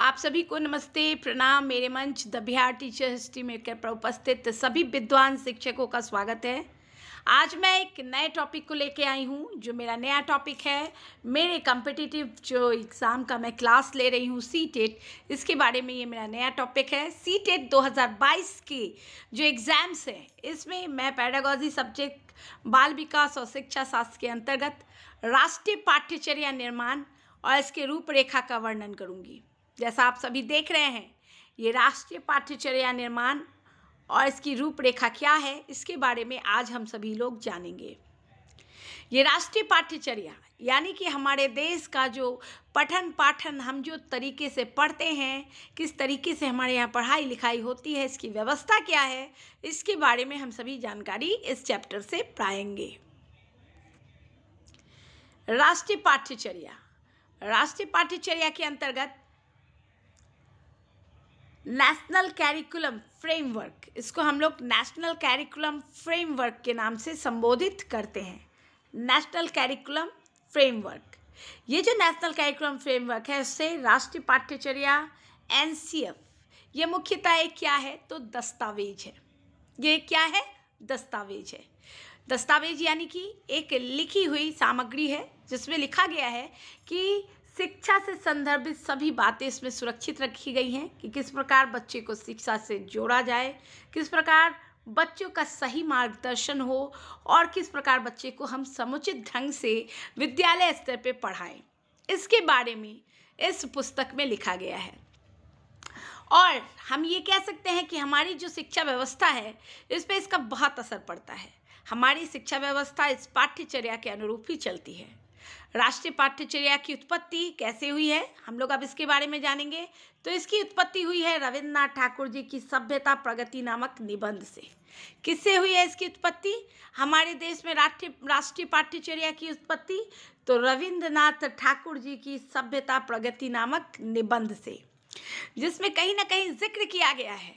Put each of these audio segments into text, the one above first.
आप सभी को नमस्ते प्रणाम मेरे मंच the Bihar teacher history maker पर उपस्थित सभी विद्वान शिक्षकों का स्वागत है आज मैं एक नए टॉपिक को लेके आई हूँ जो मेरा नया टॉपिक है मेरे कम्पिटिटिव जो एग्ज़ाम का मैं क्लास ले रही हूँ सी टेट e इसके बारे में ये मेरा नया टॉपिक है सी टेट 2022 के जो एग्ज़ाम्स हैं इसमें मैं पैडागॉजी सब्जेक्ट बाल विकास और शिक्षा शास्त्र के अंतर्गत राष्ट्रीय पाठ्यचर्या निर्माण और इसके रूपरेखा का वर्णन करूँगी जैसा आप सभी देख रहे हैं ये राष्ट्रीय पाठ्यचर्या निर्माण और इसकी रूपरेखा क्या है इसके बारे में आज हम सभी लोग जानेंगे ये राष्ट्रीय पाठ्यचर्या यानी कि हमारे देश का जो पठन पाठन हम जो तरीके से पढ़ते हैं किस तरीके से हमारे यहाँ पढ़ाई लिखाई होती है इसकी व्यवस्था क्या है इसके बारे में हम सभी जानकारी इस चैप्टर से पाएंगे राष्ट्रीय पाठ्यचर्या राष्ट्रीय पाठ्यचर्या के अंतर्गत नेशनल कैरिकुलम फ्रेमवर्क इसको हम लोग नेशनल कैरिकुलम फ्रेमवर्क के नाम से संबोधित करते हैं नेशनल कैरिकुलम फ्रेमवर्क ये जो नेशनल कैरिकुलम फ्रेमवर्क है उससे राष्ट्रीय पाठ्यचर्या एन सी एफ ये मुख्यतः क्या है तो दस्तावेज है ये क्या है दस्तावेज है दस्तावेज यानी कि एक लिखी हुई सामग्री है जिसमें लिखा गया है कि शिक्षा से संदर्भित सभी बातें इसमें सुरक्षित रखी गई हैं कि किस प्रकार बच्चे को शिक्षा से जोड़ा जाए किस प्रकार बच्चों का सही मार्गदर्शन हो और किस प्रकार बच्चे को हम समुचित ढंग से विद्यालय स्तर पर पढ़ाएं इसके बारे में इस पुस्तक में लिखा गया है और हम ये कह सकते हैं कि हमारी जो शिक्षा व्यवस्था है इस पर इसका बहुत असर पड़ता है हमारी शिक्षा व्यवस्था इस पाठ्यचर्या के अनुरूप ही चलती है राष्ट्रीय पाठ्यचर्या की उत्पत्ति कैसे हुई है हम लोग अब इसके बारे में जानेंगे तो इसकी उत्पत्ति हुई है रविन्द्रनाथ ठाकुर जी की सभ्यता प्रगति नामक निबंध से किससे हुई है इसकी उत्पत्ति हमारे देश में राष्ट्रीय राष्ट्रीय पाठ्यचर्या की उत्पत्ति तो रविन्द्रनाथ ठाकुर जी की सभ्यता प्रगति नामक निबंध से जिसमें कहीं ना कहीं जिक्र किया गया है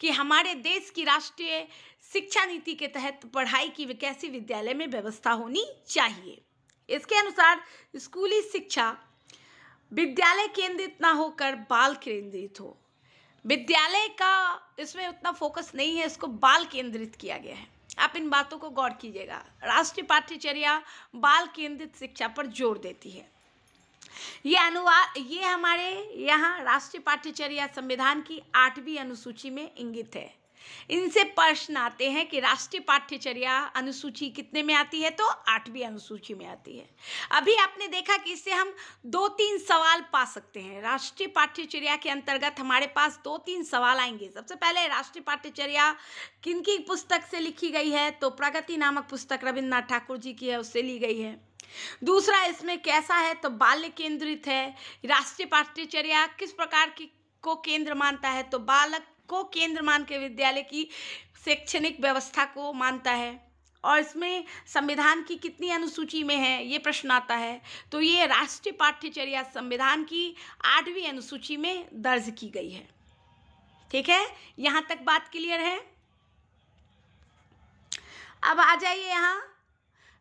कि हमारे देश की राष्ट्रीय शिक्षा नीति के तहत पढ़ाई की कैसी विद्यालय में व्यवस्था होनी चाहिए इसके अनुसार स्कूली शिक्षा विद्यालय केंद्रित ना होकर बाल केंद्रित हो विद्यालय का इसमें उतना फोकस नहीं है इसको बाल केंद्रित किया गया है आप इन बातों को गौर कीजिएगा राष्ट्रीय पाठ्यचर्या बाल केंद्रित शिक्षा पर जोर देती है ये अनुवाद ये हमारे यहाँ राष्ट्रीय पाठ्यचर्या संविधान की आठवीं अनुसूची में इंगित है इनसे प्रश्न आते हैं कि राष्ट्रीय पाठ्यचर्या अनुसूची कितने में आती है तो आठवीं अनुसूची में आती है अभी आपने देखा कि इससे हम दो तीन सवाल पा सकते हैं राष्ट्रीय पाठ्यचर्या के अंतर्गत हमारे पास दो तीन सवाल आएंगे सबसे पहले राष्ट्रीय पाठ्यचर्या किन की पुस्तक से लिखी गई है तो प्रगति नामक पुस्तक रविन्द्रनाथ ठाकुर जी की है उससे ली गई है दूसरा इसमें कैसा है तो बाल्य केंद्रित है राष्ट्रीय पाठ्यचर्या किस प्रकार की को केंद्र मानता है तो बालक को केंद्र मान के विद्यालय की शैक्षणिक व्यवस्था को मानता है और इसमें संविधान की कितनी अनुसूची में है ये प्रश्न आता है तो ये राष्ट्रीय पाठ्यचर्या संविधान की आठवीं अनुसूची में दर्ज की गई है ठीक है यहाँ तक बात क्लियर है अब आ जाइए यहाँ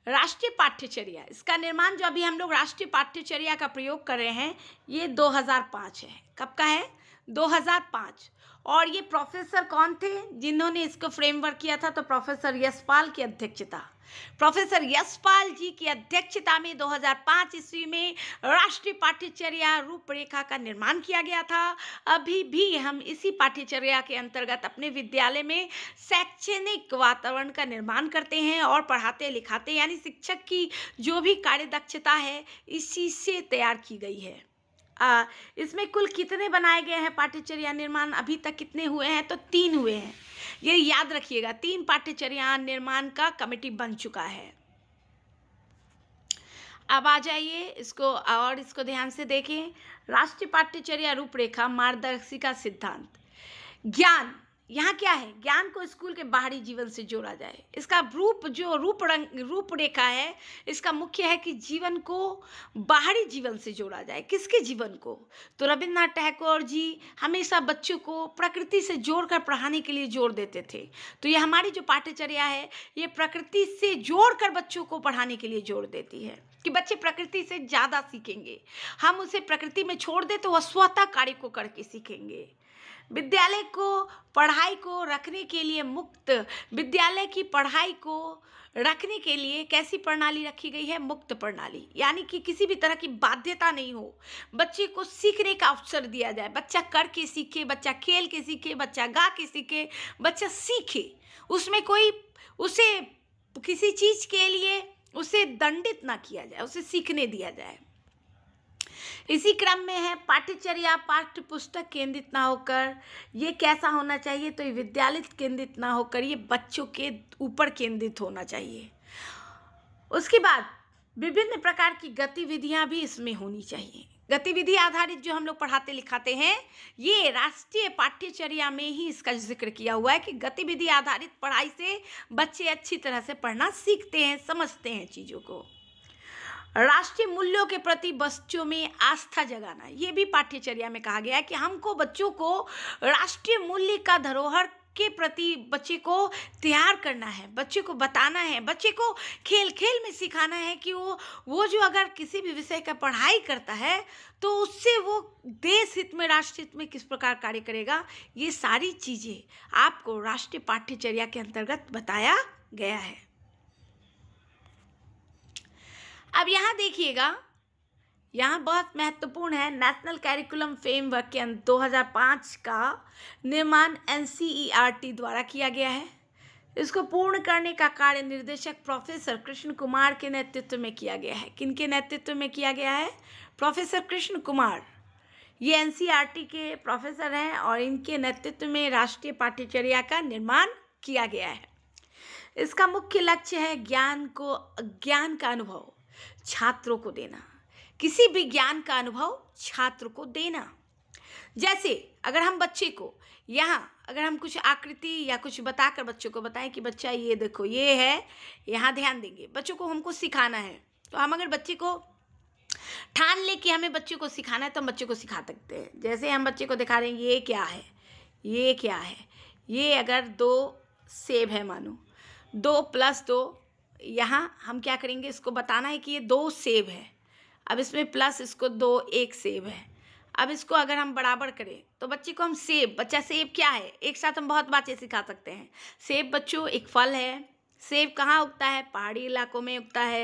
राष्ट्रीय पाठ्यचर्या इसका निर्माण जो अभी हम लोग राष्ट्रीय पाठ्यचर्या का प्रयोग कर रहे हैं ये 2005 है कब का है 2005 और ये प्रोफेसर कौन थे जिन्होंने इसको फ्रेमवर्क किया था तो प्रोफेसर यशपाल की अध्यक्षता प्रोफेसर यशपाल जी की अध्यक्षता में 2005 ईस्वी में राष्ट्रीय पाठ्यचर्या रूपरेखा का निर्माण किया गया था अभी भी हम इसी पाठ्यचर्या के अंतर्गत अपने विद्यालय में शैक्षणिक वातावरण का निर्माण करते हैं और पढ़ाते लिखाते यानी शिक्षक की जो भी कार्य दक्षता है इसी से तैयार की गई है इसमें कुल कितने बनाए गए हैं पाठ्यचर्या निर्माण अभी तक कितने हुए हैं तो तीन हुए हैं ये याद रखिएगा तीन पाठ्यचर्या निर्माण का कमेटी बन चुका है अब आ जाइए इसको और इसको ध्यान से देखें राष्ट्रीय पाठ्यचर्या रूपरेखा मार्गदर्शिका सिद्धांत ज्ञान यहाँ क्या है ज्ञान को स्कूल के बाहरी जीवन से जोड़ा जाए इसका रूप जो रूप रंग रूप रेखा है इसका मुख्य है कि जीवन को बाहरी जीवन से जोड़ा जाए किसके जीवन को तो रविन्द्रनाथ टैगोर जी हमेशा बच्चों को प्रकृति से जोड़कर पढ़ाने के लिए जोर देते थे तो ये हमारी जो पाठ्यचर्या है ये प्रकृति से जोड़ कर बच्चों को पढ़ाने के लिए जोड़ देती है कि बच्चे प्रकृति से ज़्यादा सीखेंगे हम उसे प्रकृति में छोड़ दें तो वह स्वतः कार्य को करके सीखेंगे विद्यालय को पढ़ाई को रखने के लिए मुक्त विद्यालय की पढ़ाई को रखने के लिए कैसी प्रणाली रखी गई है मुक्त प्रणाली यानी कि किसी भी तरह की बाध्यता नहीं हो बच्चे को सीखने का अवसर दिया जाए बच्चा कर के सीखे बच्चा खेल के सीखे बच्चा गा के सीखे बच्चा सीखे उसमें कोई उसे किसी चीज़ के लिए उसे दंडित ना किया जाए उसे सीखने दिया जाए इसी क्रम में है पाठ्यचर्या पाठ्य पुस्तक केंद्रित ना होकर ये कैसा होना चाहिए तो ये विद्यालय केंद्रित ना होकर ये बच्चों के ऊपर केंद्रित होना चाहिए उसके बाद विभिन्न प्रकार की गतिविधियाँ भी इसमें होनी चाहिए गतिविधि आधारित जो हम लोग पढ़ाते लिखाते हैं ये राष्ट्रीय पाठ्यचर्या में ही इसका जिक्र किया हुआ है कि गतिविधि आधारित पढ़ाई से बच्चे अच्छी तरह से पढ़ना सीखते हैं समझते हैं चीज़ों को राष्ट्रीय मूल्यों के प्रति बच्चों में आस्था जगाना ये भी पाठ्यचर्या में कहा गया है कि हमको बच्चों को राष्ट्रीय मूल्य का धरोहर के प्रति बच्चे को तैयार करना है बच्चे को बताना है बच्चे को खेल खेल में सिखाना है कि वो वो जो अगर किसी भी विषय का पढ़ाई करता है तो उससे वो देश हित में राष्ट्र हित में किस प्रकार कार्य करेगा ये सारी चीज़ें आपको राष्ट्रीय पाठ्यचर्या के अंतर्गत बताया गया है अब यहाँ देखिएगा यहाँ बहुत महत्वपूर्ण है नेशनल कैरिकुलम फ्रेमवर्क के अंदर 2005 का निर्माण एन e द्वारा किया गया है इसको पूर्ण करने का कार्य निर्देशक प्रोफेसर कृष्ण कुमार के नेतृत्व में किया गया है किन के नेतृत्व में किया गया है प्रोफेसर कृष्ण कुमार ये एन e के प्रोफेसर हैं और इनके नेतृत्व में राष्ट्रीय पाठ्यचर्या का निर्माण किया गया है इसका मुख्य लक्ष्य है ज्ञान को ज्ञान का अनुभव छात्रों को देना किसी भी ज्ञान का अनुभव छात्र को देना जैसे अगर हम बच्चे को यहाँ अगर हम कुछ आकृति या कुछ बताकर बच्चों को बताएं कि बच्चा ये देखो ये है यहाँ ध्यान देंगे बच्चों को हमको सिखाना है तो हम अगर बच्चे को ठान ले कि हमें बच्चे को सिखाना है तो हम बच्चे को सिखा सकते हैं जैसे हम बच्चे को दिखा रहे हैं ये क्या है ये क्या है ये अगर दो सेब है मानो दो प्लस दो यहाँ हम क्या करेंगे इसको बताना है कि ये दो सेब है अब इसमें प्लस इसको दो एक सेब है अब इसको अगर हम बराबर करें तो बच्चे को हम सेब बच्चा सेब क्या है एक साथ हम बहुत बातें सिखा सकते हैं सेब बच्चों एक फल है सेब कहाँ उगता है पहाड़ी इलाकों में उगता है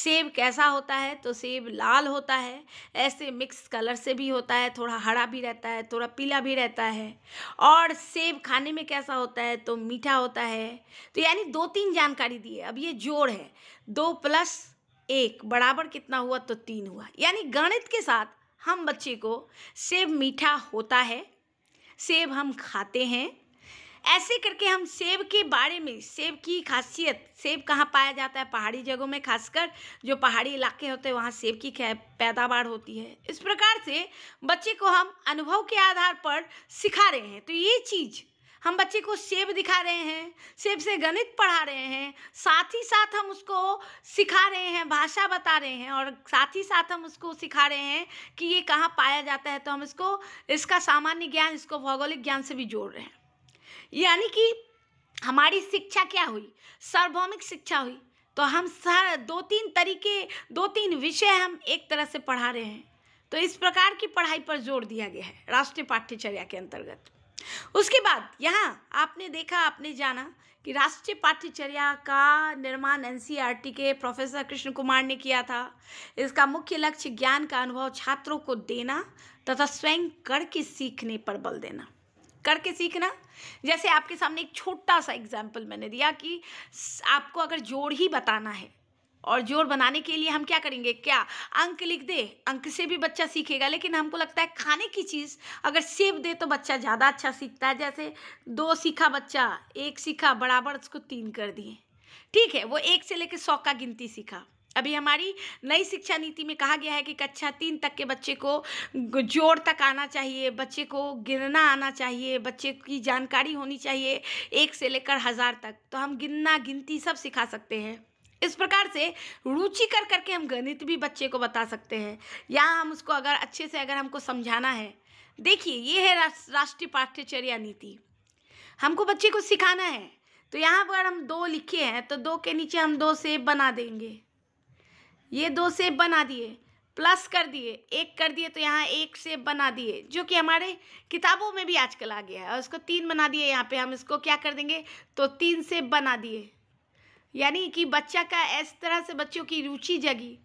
सेब कैसा होता है तो सेब लाल होता है ऐसे मिक्स कलर से भी होता है थोड़ा हरा भी रहता है थोड़ा पीला भी रहता है और सेब खाने में कैसा होता है तो मीठा होता है तो यानी दो तीन जानकारी दी है अब ये जोड़ है दो प्लस एक बराबर कितना हुआ तो तीन हुआ यानी गणित के साथ हम बच्चे को सेब मीठा होता है सेब हम खाते हैं ऐसे करके हम सेब के बारे में सेब की खासियत सेब कहाँ पाया जाता है पहाड़ी जगहों में खासकर जो पहाड़ी इलाके होते हैं वहाँ सेब की पैदावार होती है इस प्रकार से बच्चे को हम अनुभव के आधार पर सिखा रहे हैं तो ये चीज़ हम बच्चे को सेब दिखा रहे हैं सेब से गणित पढ़ा रहे हैं साथ ही साथ हम उसको सिखा रहे हैं भाषा बता रहे हैं और साथ ही साथ हम उसको सिखा रहे हैं कि ये कहाँ पाया जाता है तो हम इसको इसका सामान्य ज्ञान इसको भौगोलिक ज्ञान से भी जोड़ रहे हैं यानी कि हमारी शिक्षा क्या हुई सार्वभौमिक शिक्षा हुई तो हम सर दो तीन तरीके दो तीन विषय हम एक तरह से पढ़ा रहे हैं तो इस प्रकार की पढ़ाई पर जोर दिया गया है राष्ट्रीय पाठ्यचर्या के अंतर्गत उसके बाद यहाँ आपने देखा आपने जाना कि राष्ट्रीय पाठ्यचर्या का निर्माण एन के प्रोफेसर कृष्ण कुमार ने किया था इसका मुख्य लक्ष्य ज्ञान का अनुभव छात्रों को देना तथा स्वयं करके सीखने पर बल देना करके सीखना जैसे आपके सामने एक छोटा सा एग्जाम्पल मैंने दिया कि आपको अगर जोड़ ही बताना है और जोड़ बनाने के लिए हम क्या करेंगे क्या अंक लिख दे अंक से भी बच्चा सीखेगा लेकिन हमको लगता है खाने की चीज़ अगर सेब दे तो बच्चा ज़्यादा अच्छा सीखता है जैसे दो सीखा बच्चा एक सीखा बराबर उसको तीन कर दिए ठीक है वो एक से लेकर सौ का गिनती सीखा अभी हमारी नई शिक्षा नीति में कहा गया है कि कक्षा तीन तक के बच्चे को जोड़ तक आना चाहिए बच्चे को गिनना आना चाहिए बच्चे की जानकारी होनी चाहिए एक से लेकर हज़ार तक तो हम गिनना गिनती सब सिखा सकते हैं इस प्रकार से रुचि कर करके हम गणित भी बच्चे को बता सकते हैं या हम उसको अगर अच्छे से अगर हमको समझाना है देखिए ये है राष्ट्रीय पाठ्यचर्या नीति हमको बच्चे को सिखाना है तो यहाँ पर हम दो लिखे हैं तो दो के नीचे हम दो सेब बना देंगे ये दो सेप बना दिए प्लस कर दिए एक कर दिए तो यहाँ एक सेप बना दिए जो कि हमारे किताबों में भी आजकल आ गया है और इसको तीन बना दिए यहाँ पे हम इसको क्या कर देंगे तो तीन सेप बना दिए यानी कि बच्चा का इस तरह से बच्चों की रुचि जगी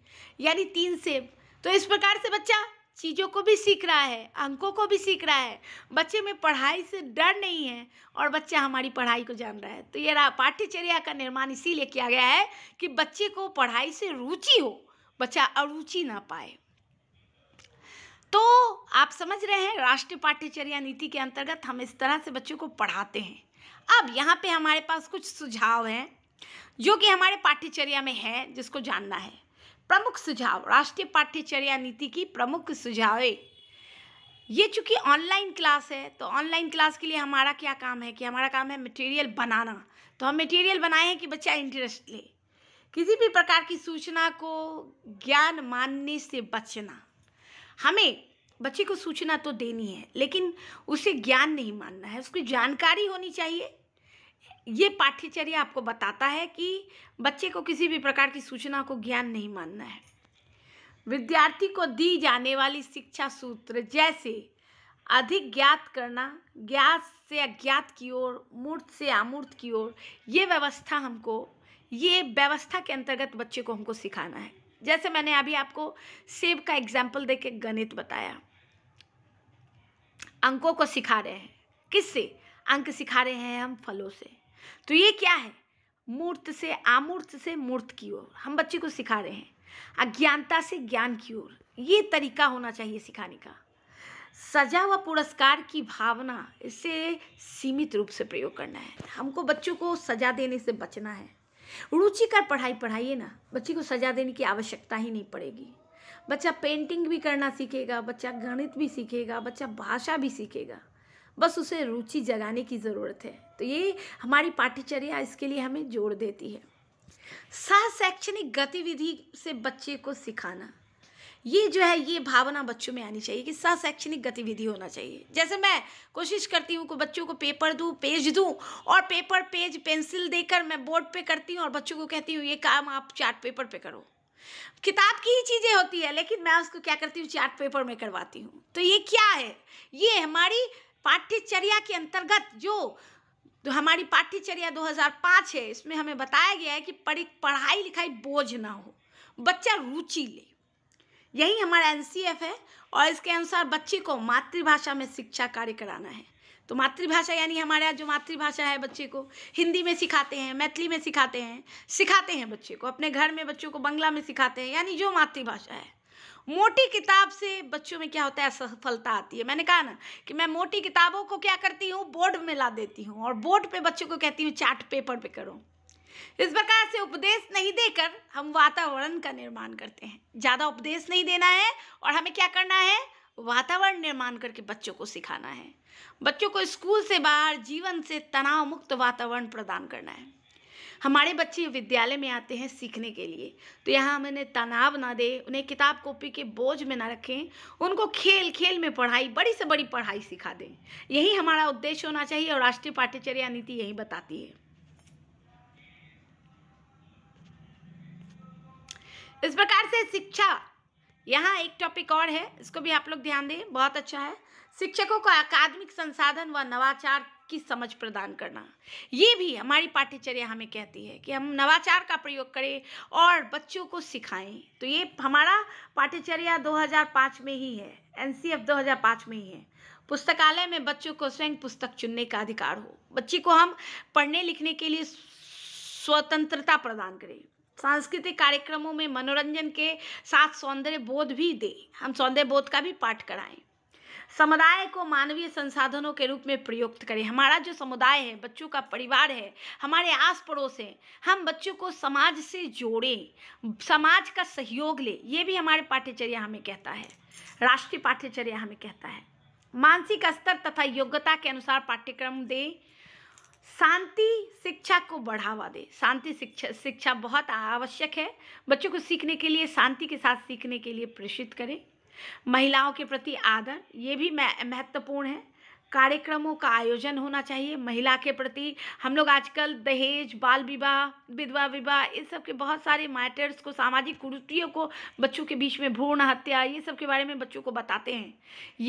यानी तीन सेप तो इस प्रकार से बच्चा चीज़ों को भी सीख रहा है अंकों को भी सीख रहा है बच्चे में पढ़ाई से डर नहीं है और बच्चा हमारी पढ़ाई को जान रहा है तो ये पाठ्यचर्या का निर्माण इसीलिए किया गया है कि बच्चे को पढ़ाई से रुचि हो बच्चा अरुचि ना पाए तो आप समझ रहे हैं राष्ट्रीय पाठ्यचर्या नीति के अंतर्गत हम इस तरह से बच्चों को पढ़ाते हैं अब यहाँ पे हमारे पास कुछ सुझाव हैं जो कि हमारे पाठ्यचर्या में है जिसको जानना है प्रमुख सुझाव राष्ट्रीय पाठ्यचर्या नीति की प्रमुख सुझावें ये चूँकि ऑनलाइन क्लास है तो ऑनलाइन क्लास के लिए हमारा क्या काम है कि हमारा काम है मटेरियल बनाना तो हम मटेरियल बनाए हैं कि बच्चा इंटरेस्ट ले किसी भी प्रकार की सूचना को ज्ञान मानने से बचना हमें बच्चे को सूचना तो देनी है लेकिन उसे ज्ञान नहीं मानना है उसकी जानकारी होनी चाहिए ये पाठ्यचर्या आपको बताता है कि बच्चे को किसी भी प्रकार की सूचना को ज्ञान नहीं मानना है विद्यार्थी को दी जाने वाली शिक्षा सूत्र जैसे अधिक ज्ञात करना ज्ञात से अज्ञात की ओर मूर्त से अमूर्त की ओर ये व्यवस्था हमको ये व्यवस्था के अंतर्गत बच्चे को हमको सिखाना है जैसे मैंने अभी आपको सेब का एग्जाम्पल दे के गणित बताया अंकों को सिखा रहे हैं किससे अंक सिखा रहे हैं हम फलों से तो ये क्या है मूर्त से आमूर्त से मूर्त की ओर हम बच्चे को सिखा रहे हैं अज्ञानता से ज्ञान की ओर ये तरीका होना चाहिए सिखाने का सजा व पुरस्कार की भावना इसे सीमित रूप से प्रयोग करना है हमको बच्चों को सजा देने से बचना है रुचिकर पढ़ाई पढ़ाइए ना बच्चे को सजा देने की आवश्यकता ही नहीं पड़ेगी बच्चा पेंटिंग भी करना सीखेगा बच्चा गणित भी सीखेगा बच्चा भाषा भी सीखेगा बस उसे रुचि जगाने की ज़रूरत है तो ये हमारी पाठ्यचर्या इसके लिए हमें जोड़ देती है सह शैक्षणिक गतिविधि से बच्चे को सिखाना ये जो है ये भावना बच्चों में आनी चाहिए कि सह शैक्षणिक गतिविधि होना चाहिए जैसे मैं कोशिश करती हूँ कि बच्चों को पेपर दूँ पेज दूँ और पेपर पेज पेंसिल देकर मैं बोर्ड पे करती हूँ और बच्चों को कहती हूँ ये काम आप चार्ट पेपर पे करो किताब की ही चीज़ें होती है लेकिन मैं उसको क्या करती हूँ चार्ट पेपर में करवाती हूँ तो ये क्या है ये हमारी पाठ्यचर्या के अंतर्गत जो तो हमारी पाठ्यचर्या 2005 है इसमें हमें बताया गया है कि पढ़ाई लिखाई बोझ ना हो बच्चा रुचि ले यही हमारा एन है और इसके अनुसार बच्चे को मातृभाषा में शिक्षा कार्य कराना है तो मातृभाषा यानी हमारे यहाँ जो मातृभाषा है बच्चे को हिंदी में सिखाते हैं मैथिली में सिखाते हैं सिखाते हैं बच्चे को अपने घर में बच्चों को बंगला में सिखाते हैं यानी जो मातृभाषा है मोटी किताब से बच्चों में क्या होता है असफलता आती है मैंने कहा ना कि मैं मोटी किताबों को क्या करती हूँ बोर्ड में ला देती हूँ और बोर्ड पे बच्चों को कहती हूँ चार्ट पेपर पे करो इस प्रकार से उपदेश नहीं देकर हम वातावरण का निर्माण करते हैं ज़्यादा उपदेश नहीं देना है और हमें क्या करना है वातावरण निर्माण करके बच्चों को सिखाना है बच्चों को स्कूल से बाहर जीवन से तनाव मुक्त वातावरण प्रदान करना है हमारे बच्चे विद्यालय में आते हैं सीखने के लिए तो यहाँ हम तनाव ना दें उन्हें किताब कॉपी के बोझ में ना रखें उनको खेल खेल में पढ़ाई बड़ी से बड़ी पढ़ाई सिखा दें यही हमारा उद्देश्य होना चाहिए और राष्ट्रीय पाठ्यचर्या नीति यही बताती है इस प्रकार से शिक्षा यहाँ एक टॉपिक और है इसको भी आप लोग ध्यान दें बहुत अच्छा है शिक्षकों को अकादमिक संसाधन व नवाचार की समझ प्रदान करना ये भी हमारी पाठ्यचर्या हमें कहती है कि हम नवाचार का प्रयोग करें और बच्चों को सिखाएं तो ये हमारा पाठ्यचर्या 2005 में ही है एनसीएफ 2005 में ही है पुस्तकालय में बच्चों को स्वयं पुस्तक चुनने का अधिकार हो बच्ची को हम पढ़ने लिखने के लिए स्वतंत्रता प्रदान करें सांस्कृतिक कार्यक्रमों में मनोरंजन के साथ सौंदर्य बोध भी दें हम सौंदर्य बोध का भी पाठ कराएं समुदाय को मानवीय संसाधनों के रूप में प्रयुक्त करें हमारा जो समुदाय है बच्चों का परिवार है हमारे आस पड़ोस है हम बच्चों को समाज से जोड़ें समाज का सहयोग लें ये भी हमारे पाठ्यचर्या हमें कहता है राष्ट्रीय पाठ्यचर्या हमें कहता है मानसिक स्तर तथा योग्यता के अनुसार पाठ्यक्रम दें शांति शिक्षा को बढ़ावा दे शांति शिक्षा शिक्षा बहुत आवश्यक है बच्चों को सीखने के लिए शांति के साथ सीखने के लिए प्रेषित करें महिलाओं के प्रति आदर ये भी महत्वपूर्ण है कार्यक्रमों का आयोजन होना चाहिए महिला के प्रति हम लोग आजकल दहेज बाल विवाह विधवा विवाह इन सब के बहुत सारे मैटर्स को सामाजिक कुरुतियों को बच्चों के बीच में भ्रूण हत्या ये सब के बारे में बच्चों को बताते हैं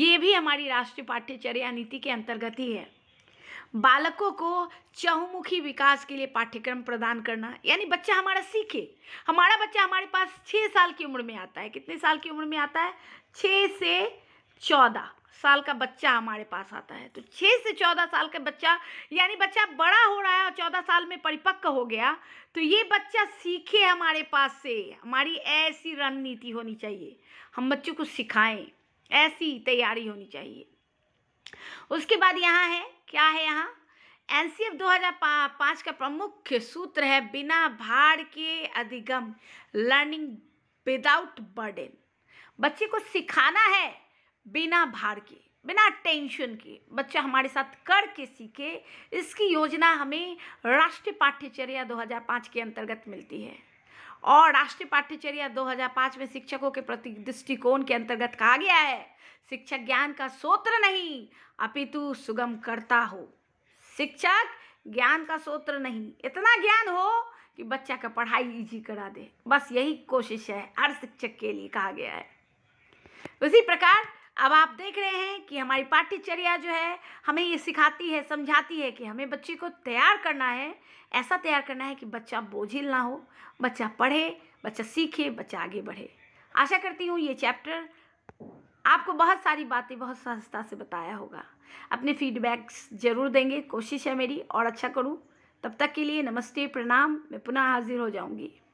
ये भी हमारी राष्ट्रीय पाठ्यचर्या नीति के अंतर्गत ही है बालकों को चहुमुखी विकास के लिए पाठ्यक्रम प्रदान करना यानी बच्चा हमारा सीखे हमारा बच्चा हमारे पास छः साल की उम्र में आता है कितने साल की उम्र में आता है छः से चौदह साल का बच्चा हमारे पास आता है तो छः से चौदह साल का बच्चा यानी बच्चा बड़ा हो रहा है और चौदह साल में परिपक्व हो गया तो ये बच्चा सीखे हमारे पास से हमारी ऐसी रणनीति होनी चाहिए हम बच्चों को सिखाएं ऐसी तैयारी होनी चाहिए उसके बाद यहाँ है क्या है यहाँ एन सी एफ दो का प्रमुख सूत्र है बिना भार के अधिगम लर्निंग विदाउट बर्डन बच्चे को सिखाना है बिना भार के बिना टेंशन के बच्चा हमारे साथ करके सीखे इसकी योजना हमें राष्ट्रीय पाठ्यचर्या 2005 के अंतर्गत मिलती है और राष्ट्रीय पाठ्यचर्या 2005 में शिक्षकों के प्रति दृष्टिकोण के अंतर्गत कहा गया है शिक्षक ज्ञान का सोत्र नहीं अपितु सुगम करता हो शिक्षक ज्ञान का सोत्र नहीं इतना ज्ञान हो कि बच्चा का पढ़ाई इजी करा दे बस यही कोशिश है हर शिक्षक के लिए कहा गया है उसी प्रकार अब आप देख रहे हैं कि हमारी पाठ्यचर्या जो है हमें ये सिखाती है समझाती है कि हमें बच्चे को तैयार करना है ऐसा तैयार करना है कि बच्चा बोझिल ना हो बच्चा पढ़े बच्चा सीखे बच्चा आगे बढ़े आशा करती हूँ ये चैप्टर आपको बहुत सारी बातें बहुत सहजता से बताया होगा अपने फीडबैक्स जरूर देंगे कोशिश है मेरी और अच्छा करूँ तब तक के लिए नमस्ते प्रणाम मैं पुनः हाजिर हो जाऊँगी